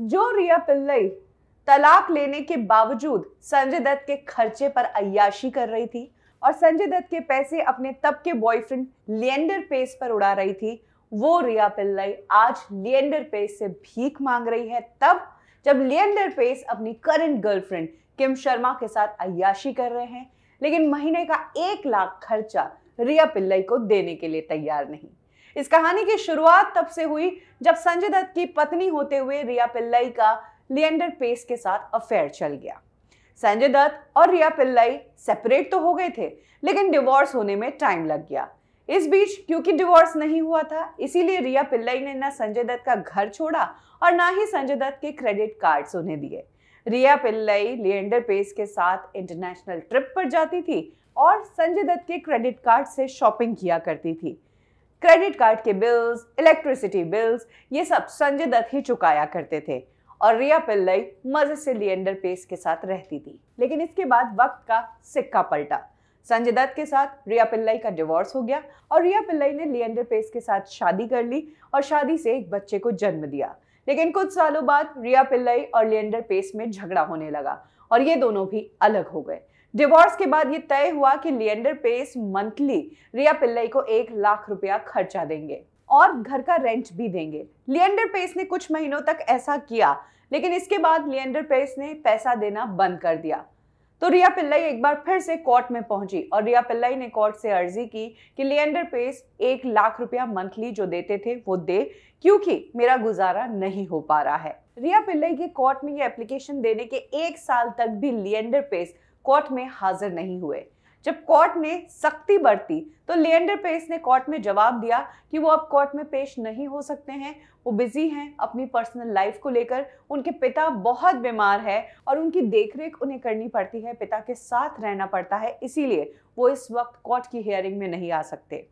जो रिया पिल्लई तलाक लेने के बावजूद संजय दत्त के खर्चे पर अयाशी कर रही थी और संजय दत्त के पैसे अपने तब के बॉयफ्रेंड लियंडर पेस पर उड़ा रही थी वो रिया पिल्लई आज लियंडर पेस से भीख मांग रही है तब जब लियंडर पेस अपनी करंट गर्लफ्रेंड किम शर्मा के साथ अयाशी कर रहे हैं लेकिन महीने का एक लाख खर्चा रिया पिल्लई को देने के लिए तैयार नहीं इस कहानी की शुरुआत तब से हुई जब संजय दत्त की पत्नी होते हुए रिया पिल्लई का लियंडर पेस के साथ अफेयर चल गया संजय दत्त और रिया पिल्लई सेपरेट तो हो गए थे लेकिन डिवोर्स होने में टाइम लग गया इस बीच क्योंकि डिवोर्स नहीं हुआ था इसीलिए रिया पिल्लई ने ना संजय दत्त का घर छोड़ा और ना ही संजय दत्त के क्रेडिट कार्ड्स उन्हें दिए रिया पिल्लई लियंडर पेस के साथ इंटरनेशनल ट्रिप पर जाती थी और संजय दत्त के क्रेडिट कार्ड से शॉपिंग किया करती थी क्रेडिट कार्ड के बिल्स इलेक्ट्रिसिटी बिल्स ये सब संजय दत्त ही चुकाया करते थे और रिया पिल्लई मजे से लिएंडर पेस के साथ रहती थी लेकिन इसके बाद वक्त का सिक्का पलटा संजय दत्त के साथ रिया पिल्लई का डिवोर्स हो गया और रिया पिल्लई ने लिएंडर पेस के साथ शादी कर ली और शादी से एक बच्चे को जन्म दिया लेकिन कुछ सालों बाद रिया पिल्लई और लिएंडर पेस में झगड़ा होने लगा और ये दोनों भी अलग हो गए डिवोर्स के बाद ये तय हुआ कि लियंडर पेस मंथली रिया पिल्लई को एक लाख रुपया खर्चा देंगे और घर का रेंट भी देंगे लियंडर पेस ने कुछ महीनों तक ऐसा किया लेकिन इसके बाद लियंडर पेस ने पैसा देना बंद कर दिया तो रिया पिल्लई एक बार फिर से कोर्ट में पहुंची और रिया पिल्लई ने कोर्ट से अर्जी की कि लियंडर पेस एक लाख रुपया मंथली जो देते थे वो दे क्योंकि मेरा गुजारा नहीं हो पा रहा है रिया पिल्लई के कोर्ट में ये एप्लीकेशन देने के एक साल तक भी लियंडर पेस कोर्ट में हाजिर नहीं हुए जब कोर्ट ने सख्ती बरती तो लिएंडर पेस ने कोर्ट में जवाब दिया कि वो अब कोर्ट में पेश नहीं हो सकते हैं वो बिजी हैं अपनी पर्सनल लाइफ को लेकर उनके पिता बहुत बीमार है और उनकी देखरेख उन्हें करनी पड़ती है पिता के साथ रहना पड़ता है इसीलिए वो इस वक्त कोर्ट की हियरिंग में नहीं आ सकते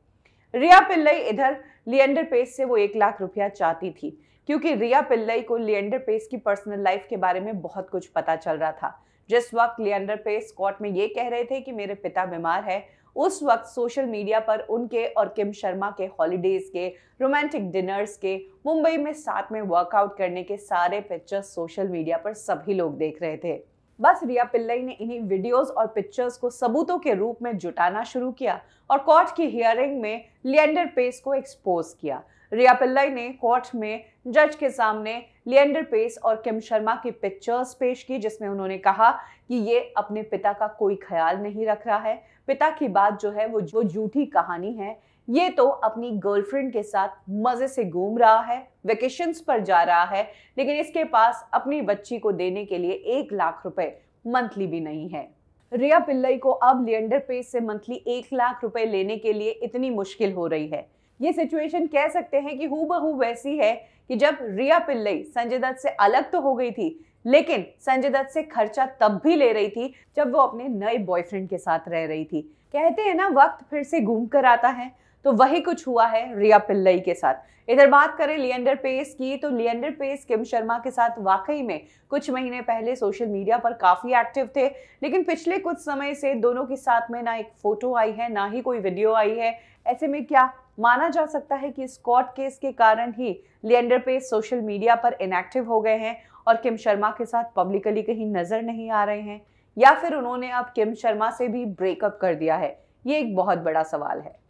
रिया पिल्लई इधर लिएंडर पेस से वो एक लाख रुपया चाहती थी क्योंकि रिया पिल्लई को लिएंडर पेस की पर्सनल लाइफ के बारे में बहुत कुछ पता चल रहा था जिस वक्त लियंडर पेस कोर्ट में ये कह रहे थे कि मेरे पिता बीमार है उस वक्त सोशल मीडिया पर उनके और किम शर्मा के हॉलीडेज के रोमांटिक डिनर्स के मुंबई में साथ में वर्कआउट करने के सारे पिक्चर्स सोशल मीडिया पर सभी लोग देख रहे थे बस रिया पिल्लई ने इन्हीं वीडियोस और पिक्चर्स को सबूतों के रूप में जुटाना शुरू किया और कोर्ट की हियरिंग में लियंडर पेस को एक्सपोज किया रिया पिल्लई ने कोर्ट में जज के सामने लियंडर पेस और किम शर्मा की पिक्चर्स पेश की जिसमें उन्होंने कहा कि ये अपने पिता का कोई ख्याल नहीं रख रहा है पिता की बात जो है वो वो झूठी कहानी है ये तो अपनी गर्लफ्रेंड के साथ मज़े से घूम रहा है वेकेशन पर जा रहा है लेकिन इसके पास अपनी बच्ची को देने के लिए एक लाख रुपए मंथली भी नहीं है रिया पिल्लई को अब लियंडर पे से मंथली एक लाख रुपए लेने के लिए इतनी मुश्किल हो रही है ये सिचुएशन कह सकते हैं कि बहू वैसी है कि जब रिया पिल्लई संजय दत्त से अलग तो हो गई थी लेकिन संजय दत्त से खर्चा तब भी ले रही थी जब वो अपने नए बॉयफ्रेंड के साथ रह रही थी कहते हैं ना वक्त फिर से घूम कर आता है तो वही कुछ हुआ है रिया पिल्लई के साथ इधर बात करें लियंडर पेस की तो लियंडर पेस किम शर्मा के साथ वाकई में कुछ महीने पहले सोशल मीडिया पर काफ़ी एक्टिव थे लेकिन पिछले कुछ समय से दोनों के साथ में ना एक फ़ोटो आई है ना ही कोई वीडियो आई है ऐसे में क्या माना जा सकता है कि स्कॉट केस के कारण ही लियंडर पेस सोशल मीडिया पर इनएक्टिव हो गए हैं और किम शर्मा के साथ पब्लिकली कहीं नज़र नहीं आ रहे हैं या फिर उन्होंने अब किम शर्मा से भी ब्रेकअप कर दिया है ये एक बहुत बड़ा सवाल है